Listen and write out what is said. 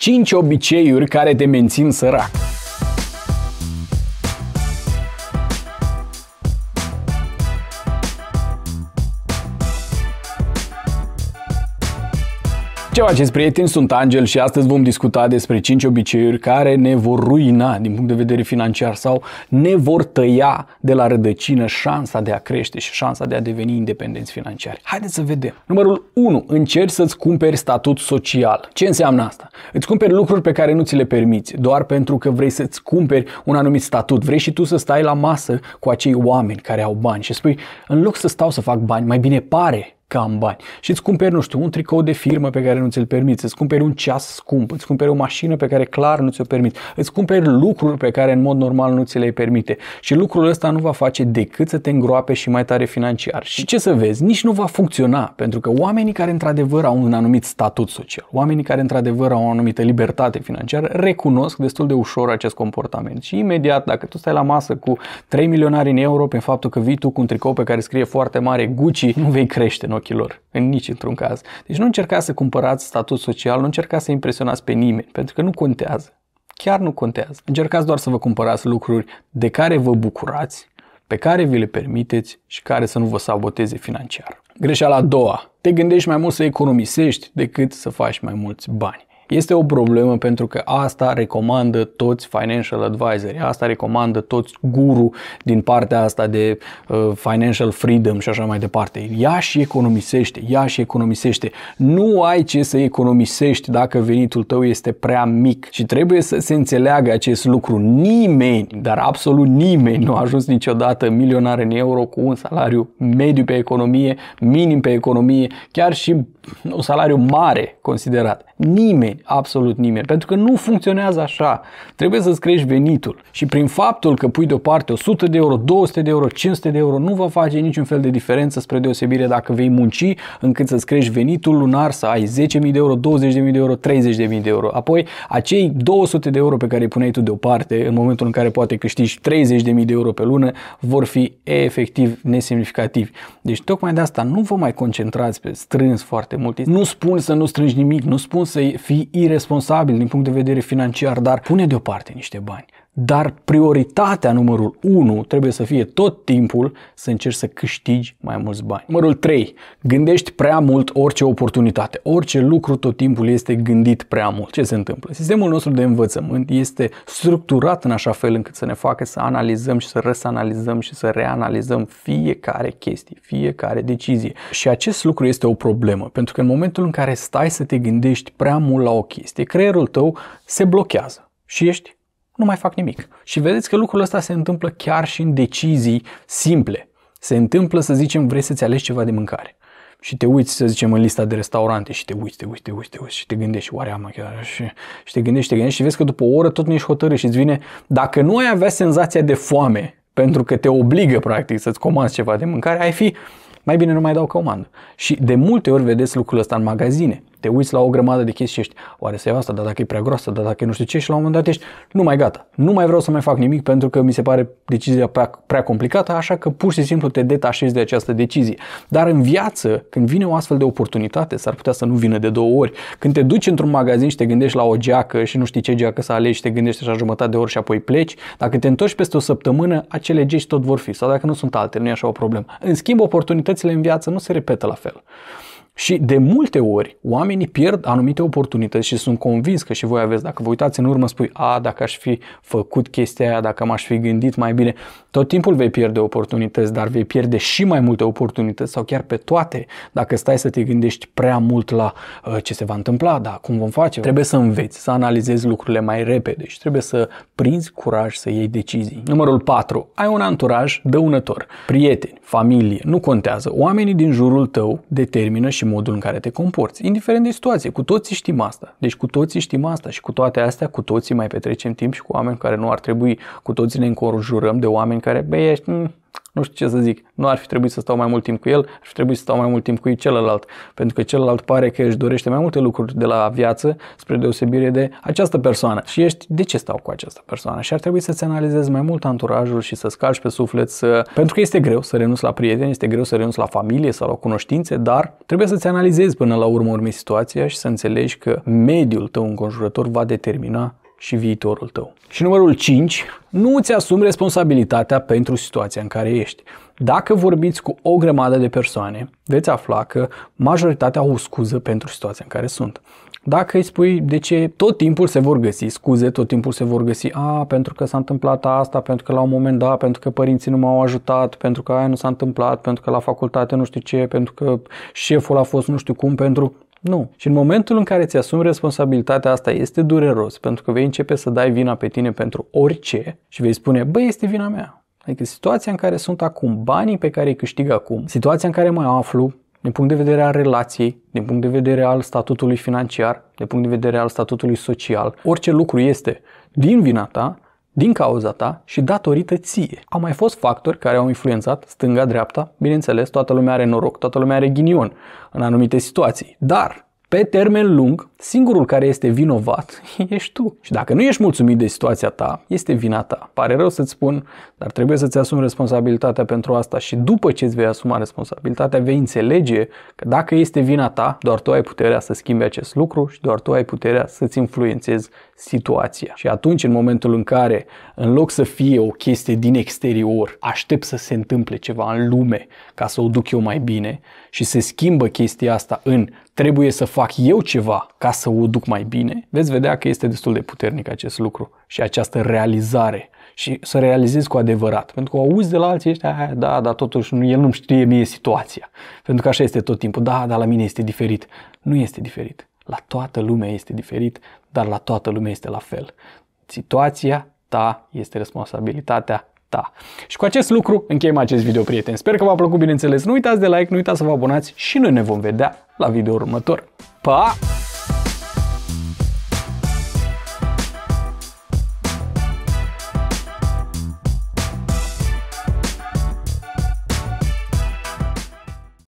5 obiceiuri care te mențin sărac. Ce faceți, prieteni? Sunt Angel și astăzi vom discuta despre 5 obiceiuri care ne vor ruina din punct de vedere financiar sau ne vor tăia de la rădăcină șansa de a crește și șansa de a deveni independenți financiari. Haideți să vedem. Numărul 1. Încerci să-ți cumperi statut social. Ce înseamnă asta? Îți cumperi lucruri pe care nu ți le permiți, doar pentru că vrei să-ți cumperi un anumit statut. Vrei și tu să stai la masă cu acei oameni care au bani și spui, în loc să stau să fac bani, mai bine pare cam bani. Și îți cumperi, nu știu, un tricou de firmă pe care nu ți-l permiți, îți cumperi un ceas scump, îți cumperi o mașină pe care clar nu ți-o permiți, îți cumperi lucruri pe care în mod normal nu ți le permite. Și lucrul ăsta nu va face decât să te îngroape și mai tare financiar. Și ce să vezi, nici nu va funcționa, pentru că oamenii care într-adevăr au un anumit statut social, oamenii care într-adevăr au o anumită libertate financiară, recunosc destul de ușor acest comportament. Și imediat, dacă tu stai la masă cu 3 milionari în euro prin faptul că vii tu cu un tricou pe care scrie foarte mare Gucci, nu vei crește în ochilor, în nici într-un caz. Deci nu încercați să cumpărați statut social, nu încercați să impresionați pe nimeni, pentru că nu contează. Chiar nu contează. Încercați doar să vă cumpărați lucruri de care vă bucurați, pe care vi le permiteți și care să nu vă saboteze financiar. Greșeala a doua. Te gândești mai mult să economisești decât să faci mai mulți bani. Este o problemă pentru că asta recomandă toți financial advisori, asta recomandă toți guru din partea asta de uh, financial freedom și așa mai departe. Ia și economisește, ia și economisește. Nu ai ce să economisești dacă venitul tău este prea mic și trebuie să se înțeleagă acest lucru. Nimeni, dar absolut nimeni nu a ajuns niciodată milionar în euro cu un salariu mediu pe economie, minim pe economie, chiar și un salariu mare considerat. Nimeni, absolut nimeni, pentru că nu funcționează așa. Trebuie să-ți crești venitul și prin faptul că pui deoparte 100 de euro, 200 de euro, 500 de euro, nu va face niciun fel de diferență spre deosebire dacă vei munci încât să-ți crești venitul lunar să ai 10.000 de euro, 20.000 de euro, 30.000 de euro. Apoi, acei 200 de euro pe care îi puneai tu deoparte în momentul în care poate câștigi 30.000 de euro pe lună vor fi efectiv nesemnificativi. Deci tocmai de asta nu vă mai concentrați pe strâns foarte foarte mult. Nu spun să nu strângi nimic, nu spun să fii irresponsabil din punct de vedere financiar, dar pune deoparte niște bani dar prioritatea numărul 1 trebuie să fie tot timpul să încerci să câștigi mai mulți bani. Numărul 3. Gândești prea mult orice oportunitate. Orice lucru tot timpul este gândit prea mult. Ce se întâmplă? Sistemul nostru de învățământ este structurat în așa fel încât să ne facă să analizăm și să răsanalizăm și să reanalizăm fiecare chestie, fiecare decizie. Și acest lucru este o problemă, pentru că în momentul în care stai să te gândești prea mult la o chestie, creierul tău se blochează și ești nu mai fac nimic. Și vedeți că lucrul ăsta se întâmplă chiar și în decizii simple. Se întâmplă, să zicem, vrei să-ți alegi ceva de mâncare. Și te uiți, să zicem, în lista de restaurante și te uiți, te uiți, te uiți, te uiți și te gândești, oare am chiar și, și te gândești, te gândești și vezi că după o oră tot nu ești hotărât și îți vine, dacă nu ai avea senzația de foame, pentru că te obligă practic să-ți comanzi ceva de mâncare, ai fi mai bine nu mai dau comandă. Și de multe ori vedeți lucrul ăsta în magazine. Te uiți la o grămadă de chestii și ești, oare să iau asta, dar dacă e prea groasă, dar dacă e nu știu ce și la un moment dat ești, nu mai gata, nu mai vreau să mai fac nimic pentru că mi se pare decizia prea, prea complicată, așa că pur și simplu te detașezi de această decizie. Dar în viață, când vine o astfel de oportunitate, s-ar putea să nu vină de două ori. Când te duci într-un magazin și te gândești la o geacă și nu știi ce geacă să alegi și te gândești așa jumătate de ori și apoi pleci, dacă te întorci peste o săptămână, acele geci tot vor fi sau dacă nu sunt alte, nu e așa o problemă. În schimb, oportunitățile în viață nu se repetă la fel. Și de multe ori oamenii pierd anumite oportunități și sunt convins că și voi aveți, dacă vă uitați în urmă, spui, a, dacă aș fi făcut chestia aia, dacă m-aș fi gândit mai bine, tot timpul vei pierde oportunități, dar vei pierde și mai multe oportunități sau chiar pe toate dacă stai să te gândești prea mult la uh, ce se va întâmpla, da, cum vom face. Trebuie să înveți, să analizezi lucrurile mai repede și trebuie să prinzi curaj să iei decizii. Numărul 4. Ai un anturaj dăunător. Prieteni, familie, nu contează. Oamenii din jurul tău determină și și modul în care te comporți, indiferent de situație. Cu toții știm asta. Deci cu toții știm asta și cu toate astea, cu toții mai petrecem timp și cu oameni care nu ar trebui. Cu toții ne înconjurăm de oameni care, băi, ești, mm, nu știu ce să zic, nu ar fi trebuit să stau mai mult timp cu el, ar fi trebuit să stau mai mult timp cu celălalt, pentru că celălalt pare că își dorește mai multe lucruri de la viață, spre deosebire de această persoană. Și ești, de ce stau cu această persoană? Și ar trebui să-ți analizezi mai mult anturajul și să-ți calci pe suflet, să... pentru că este greu să renunți la prieteni, este greu să renunți la familie sau la cunoștințe, dar trebuie să-ți analizezi până la urmă urmei situația și să înțelegi că mediul tău înconjurător va determina și viitorul tău. Și numărul 5, nu îți asumi responsabilitatea pentru situația în care ești. Dacă vorbiți cu o grămadă de persoane, veți afla că majoritatea au o scuză pentru situația în care sunt. Dacă îi spui de ce, tot timpul se vor găsi scuze, tot timpul se vor găsi, a, pentru că s-a întâmplat asta, pentru că la un moment dat, pentru că părinții nu m-au ajutat, pentru că aia nu s-a întâmplat, pentru că la facultate nu știu ce, pentru că șeful a fost nu știu cum, pentru nu. Și în momentul în care ți-asumi responsabilitatea asta, este dureros, pentru că vei începe să dai vina pe tine pentru orice și vei spune, băi, este vina mea. Adică situația în care sunt acum, banii pe care îi câștig acum, situația în care mă aflu, din punct de vedere al relației, din punct de vedere al statutului financiar, din punct de vedere al statutului social, orice lucru este din vina ta, din cauza ta și datorită ție. Au mai fost factori care au influențat stânga-dreapta, bineînțeles, toată lumea are noroc, toată lumea are ghinion în anumite situații, dar pe termen lung, Singurul care este vinovat ești tu. Și dacă nu ești mulțumit de situația ta, este vina ta. Pare rău să-ți spun, dar trebuie să-ți asumi responsabilitatea pentru asta și după ce îți vei asuma responsabilitatea, vei înțelege că dacă este vina ta, doar tu ai puterea să schimbi acest lucru și doar tu ai puterea să-ți influențezi situația. Și atunci, în momentul în care, în loc să fie o chestie din exterior, aștept să se întâmple ceva în lume ca să o duc eu mai bine și se schimbă chestia asta în trebuie să fac eu ceva ca ca să o duc mai bine, veți vedea că este destul de puternic acest lucru și această realizare și să realizezi cu adevărat. Pentru că o auzi de la alții ăștia, da, dar totuși nu, el nu știe mie situația. Pentru că așa este tot timpul. Da, dar la mine este diferit. Nu este diferit. La toată lumea este diferit, dar la toată lumea este la fel. Situația ta este responsabilitatea ta. Și cu acest lucru încheiem acest video, prieteni. Sper că v-a plăcut, bineînțeles. Nu uitați de like, nu uitați să vă abonați și noi ne vom vedea la video următor. Pa!